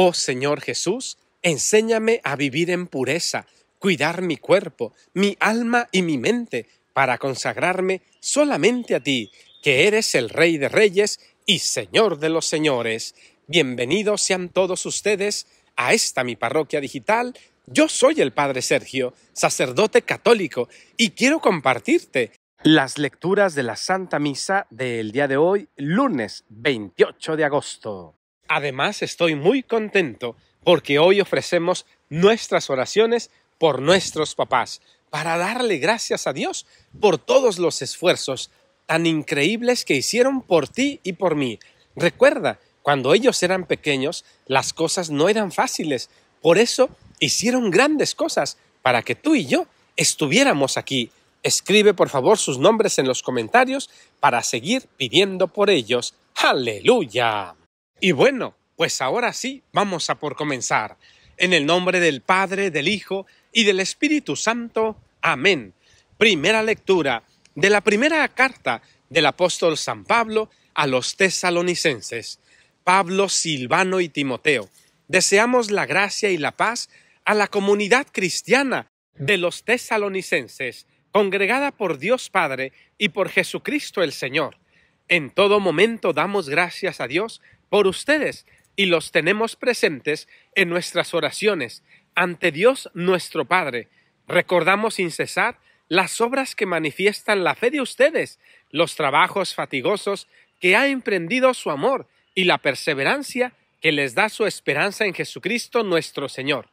Oh Señor Jesús, enséñame a vivir en pureza, cuidar mi cuerpo, mi alma y mi mente, para consagrarme solamente a ti, que eres el Rey de Reyes y Señor de los Señores. Bienvenidos sean todos ustedes a esta mi parroquia digital. Yo soy el Padre Sergio, sacerdote católico, y quiero compartirte las lecturas de la Santa Misa del día de hoy, lunes 28 de agosto. Además, estoy muy contento porque hoy ofrecemos nuestras oraciones por nuestros papás, para darle gracias a Dios por todos los esfuerzos tan increíbles que hicieron por ti y por mí. Recuerda, cuando ellos eran pequeños, las cosas no eran fáciles, por eso hicieron grandes cosas para que tú y yo estuviéramos aquí. Escribe por favor sus nombres en los comentarios para seguir pidiendo por ellos. Aleluya. Y bueno, pues ahora sí, vamos a por comenzar. En el nombre del Padre, del Hijo y del Espíritu Santo. Amén. Primera lectura de la primera carta del apóstol San Pablo a los tesalonicenses. Pablo, Silvano y Timoteo. Deseamos la gracia y la paz a la comunidad cristiana de los tesalonicenses, congregada por Dios Padre y por Jesucristo el Señor. En todo momento damos gracias a Dios por ustedes y los tenemos presentes en nuestras oraciones ante Dios nuestro Padre. Recordamos sin cesar las obras que manifiestan la fe de ustedes, los trabajos fatigosos que ha emprendido su amor y la perseverancia que les da su esperanza en Jesucristo nuestro Señor.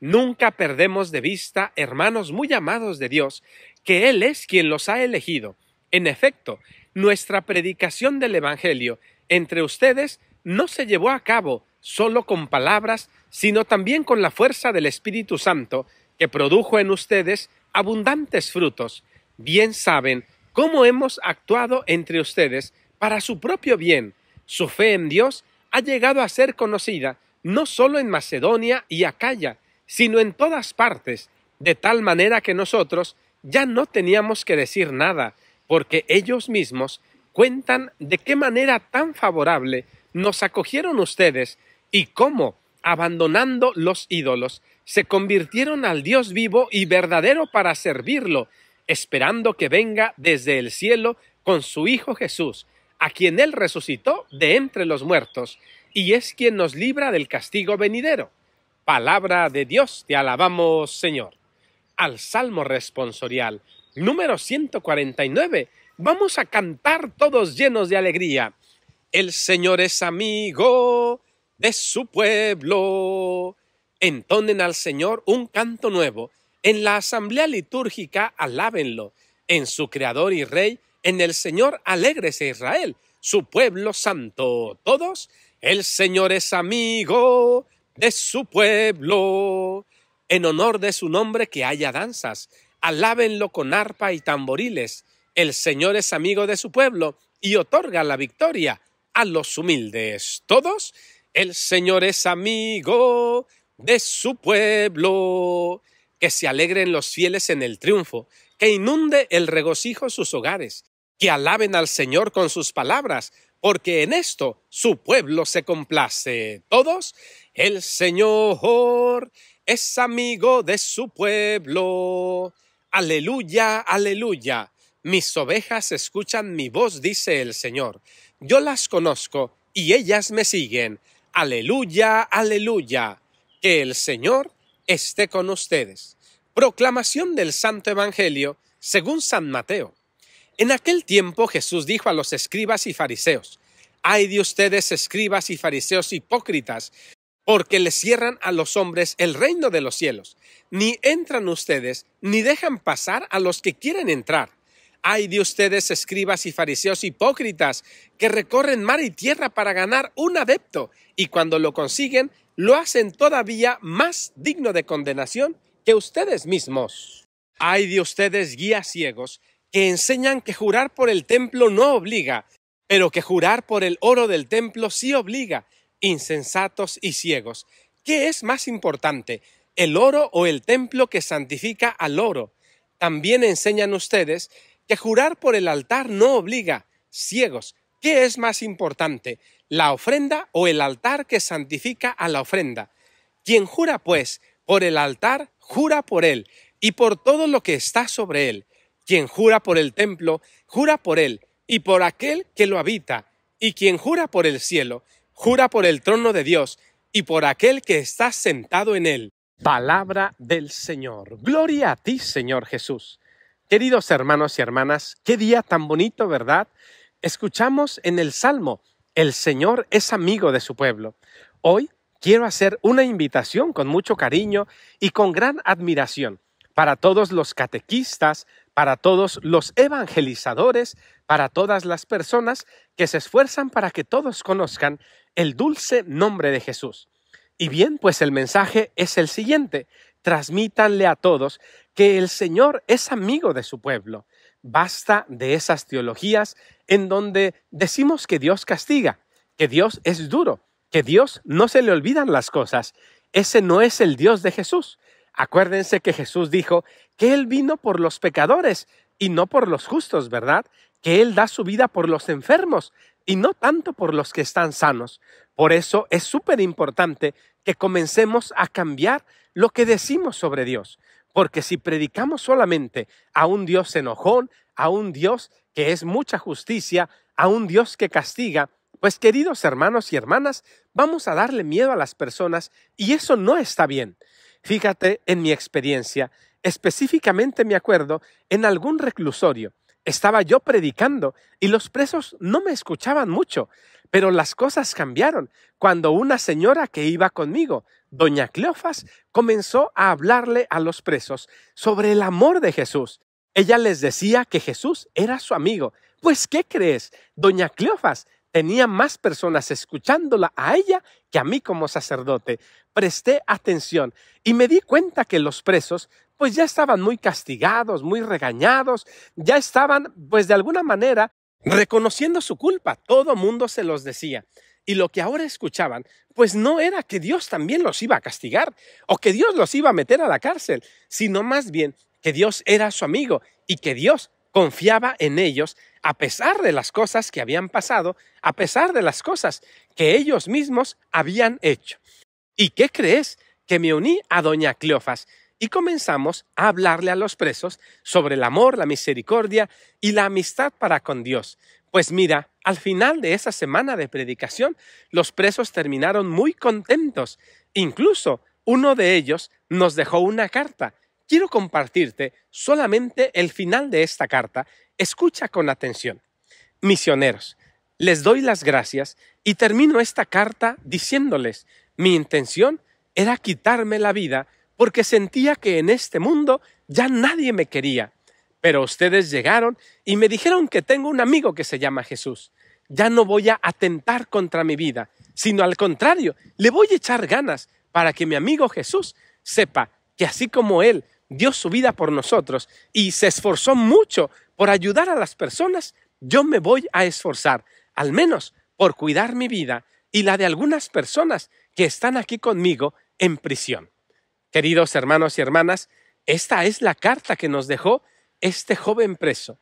Nunca perdemos de vista, hermanos muy amados de Dios, que Él es quien los ha elegido. En efecto, nuestra predicación del Evangelio entre ustedes no se llevó a cabo solo con palabras, sino también con la fuerza del Espíritu Santo, que produjo en ustedes abundantes frutos. Bien saben cómo hemos actuado entre ustedes para su propio bien. Su fe en Dios ha llegado a ser conocida no solo en Macedonia y Acaya, sino en todas partes, de tal manera que nosotros ya no teníamos que decir nada, porque ellos mismos cuentan de qué manera tan favorable nos acogieron ustedes y cómo, abandonando los ídolos, se convirtieron al Dios vivo y verdadero para servirlo, esperando que venga desde el cielo con su Hijo Jesús, a quien Él resucitó de entre los muertos, y es quien nos libra del castigo venidero. Palabra de Dios, te alabamos, Señor. Al Salmo responsorial, número 149, vamos a cantar todos llenos de alegría. El Señor es amigo de su pueblo. Entonen al Señor un canto nuevo. En la asamblea litúrgica alábenlo. En su Creador y Rey, en el Señor alégrese Israel, su pueblo santo. Todos, el Señor es amigo de su pueblo. En honor de su nombre que haya danzas. Alábenlo con arpa y tamboriles. El Señor es amigo de su pueblo y otorga la victoria a los humildes. Todos, el Señor es amigo de su pueblo. Que se alegren los fieles en el triunfo, que inunde el regocijo sus hogares, que alaben al Señor con sus palabras, porque en esto su pueblo se complace. Todos, el Señor es amigo de su pueblo. Aleluya, aleluya. Mis ovejas escuchan mi voz, dice el Señor. Yo las conozco y ellas me siguen. Aleluya, aleluya. Que el Señor esté con ustedes. Proclamación del Santo Evangelio según San Mateo. En aquel tiempo Jesús dijo a los escribas y fariseos, Ay de ustedes, escribas y fariseos hipócritas, porque les cierran a los hombres el reino de los cielos. Ni entran ustedes, ni dejan pasar a los que quieren entrar. Hay de ustedes, escribas y fariseos hipócritas, que recorren mar y tierra para ganar un adepto, y cuando lo consiguen, lo hacen todavía más digno de condenación que ustedes mismos. Hay de ustedes, guías ciegos, que enseñan que jurar por el templo no obliga, pero que jurar por el oro del templo sí obliga, insensatos y ciegos. ¿Qué es más importante, el oro o el templo que santifica al oro? También enseñan ustedes que jurar por el altar no obliga. Ciegos, ¿qué es más importante, la ofrenda o el altar que santifica a la ofrenda? Quien jura, pues, por el altar, jura por él y por todo lo que está sobre él. Quien jura por el templo, jura por él y por aquel que lo habita. Y quien jura por el cielo, jura por el trono de Dios y por aquel que está sentado en él. Palabra del Señor. Gloria a ti, Señor Jesús. Queridos hermanos y hermanas, qué día tan bonito, ¿verdad? Escuchamos en el Salmo, el Señor es amigo de su pueblo. Hoy quiero hacer una invitación con mucho cariño y con gran admiración para todos los catequistas, para todos los evangelizadores, para todas las personas que se esfuerzan para que todos conozcan el dulce nombre de Jesús. Y bien, pues el mensaje es el siguiente transmítanle a todos que el Señor es amigo de su pueblo. Basta de esas teologías en donde decimos que Dios castiga, que Dios es duro, que Dios no se le olvidan las cosas. Ese no es el Dios de Jesús. Acuérdense que Jesús dijo que Él vino por los pecadores y no por los justos, ¿verdad? Que Él da su vida por los enfermos y no tanto por los que están sanos. Por eso es súper importante que comencemos a cambiar lo que decimos sobre Dios. Porque si predicamos solamente a un Dios enojón, a un Dios que es mucha justicia, a un Dios que castiga, pues queridos hermanos y hermanas, vamos a darle miedo a las personas y eso no está bien. Fíjate en mi experiencia, específicamente me acuerdo en algún reclusorio. Estaba yo predicando y los presos no me escuchaban mucho, pero las cosas cambiaron cuando una señora que iba conmigo doña Cleofas comenzó a hablarle a los presos sobre el amor de Jesús. Ella les decía que Jesús era su amigo. Pues, ¿qué crees? Doña Cleofas tenía más personas escuchándola a ella que a mí como sacerdote. Presté atención y me di cuenta que los presos pues ya estaban muy castigados, muy regañados, ya estaban pues de alguna manera reconociendo su culpa. Todo mundo se los decía y lo que ahora escuchaban, pues no era que Dios también los iba a castigar o que Dios los iba a meter a la cárcel, sino más bien que Dios era su amigo y que Dios confiaba en ellos a pesar de las cosas que habían pasado, a pesar de las cosas que ellos mismos habían hecho. ¿Y qué crees? Que me uní a doña Cleofas y comenzamos a hablarle a los presos sobre el amor, la misericordia y la amistad para con Dios. Pues mira, al final de esa semana de predicación, los presos terminaron muy contentos. Incluso uno de ellos nos dejó una carta. Quiero compartirte solamente el final de esta carta. Escucha con atención. Misioneros, les doy las gracias y termino esta carta diciéndoles, mi intención era quitarme la vida porque sentía que en este mundo ya nadie me quería pero ustedes llegaron y me dijeron que tengo un amigo que se llama Jesús. Ya no voy a atentar contra mi vida, sino al contrario, le voy a echar ganas para que mi amigo Jesús sepa que así como Él dio su vida por nosotros y se esforzó mucho por ayudar a las personas, yo me voy a esforzar, al menos por cuidar mi vida y la de algunas personas que están aquí conmigo en prisión. Queridos hermanos y hermanas, esta es la carta que nos dejó este joven preso.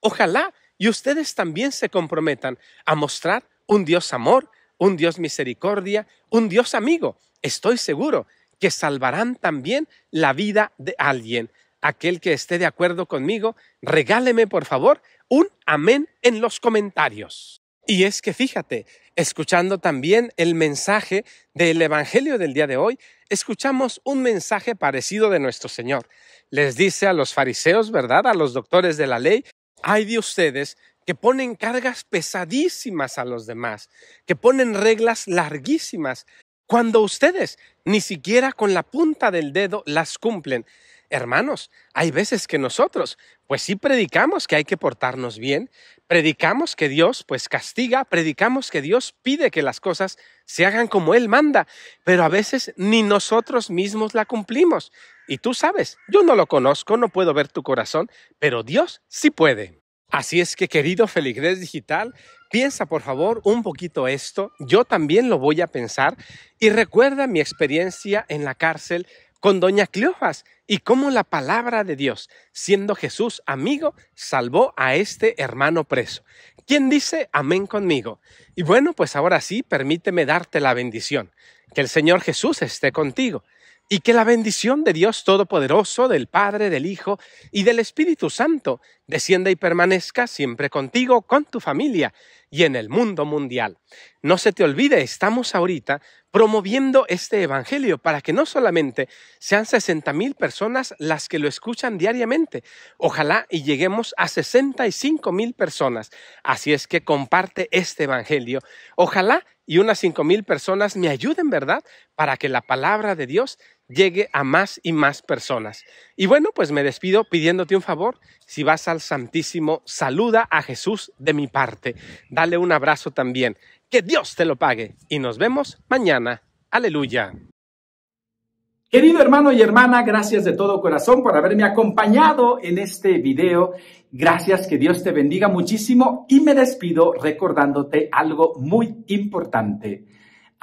Ojalá y ustedes también se comprometan a mostrar un Dios amor, un Dios misericordia, un Dios amigo. Estoy seguro que salvarán también la vida de alguien. Aquel que esté de acuerdo conmigo, regáleme por favor un amén en los comentarios. Y es que fíjate, escuchando también el mensaje del Evangelio del día de hoy, escuchamos un mensaje parecido de nuestro Señor. Les dice a los fariseos, ¿verdad? A los doctores de la ley, hay de ustedes que ponen cargas pesadísimas a los demás, que ponen reglas larguísimas, cuando ustedes ni siquiera con la punta del dedo las cumplen. Hermanos, hay veces que nosotros, pues sí predicamos que hay que portarnos bien, predicamos que Dios pues castiga, predicamos que Dios pide que las cosas se hagan como Él manda, pero a veces ni nosotros mismos la cumplimos. Y tú sabes, yo no lo conozco, no puedo ver tu corazón, pero Dios sí puede. Así es que, querido Feligres Digital, piensa por favor un poquito esto. Yo también lo voy a pensar y recuerda mi experiencia en la cárcel con doña Cleofas y cómo la palabra de Dios, siendo Jesús amigo, salvó a este hermano preso. ¿Quién dice amén conmigo? Y bueno, pues ahora sí, permíteme darte la bendición. Que el Señor Jesús esté contigo y que la bendición de Dios Todopoderoso, del Padre, del Hijo y del Espíritu Santo, descienda y permanezca siempre contigo, con tu familia y en el mundo mundial. No se te olvide, estamos ahorita promoviendo este Evangelio para que no solamente sean 60.000 personas las que lo escuchan diariamente, ojalá y lleguemos a 65.000 personas. Así es que comparte este Evangelio. Ojalá y unas 5.000 personas me ayuden, ¿verdad? Para que la palabra de Dios llegue a más y más personas. Y bueno, pues me despido pidiéndote un favor. Si vas al Santísimo, saluda a Jesús de mi parte. Dale un abrazo también. Que Dios te lo pague. Y nos vemos mañana. Aleluya. Querido hermano y hermana, gracias de todo corazón por haberme acompañado en este video. Gracias, que Dios te bendiga muchísimo y me despido recordándote algo muy importante.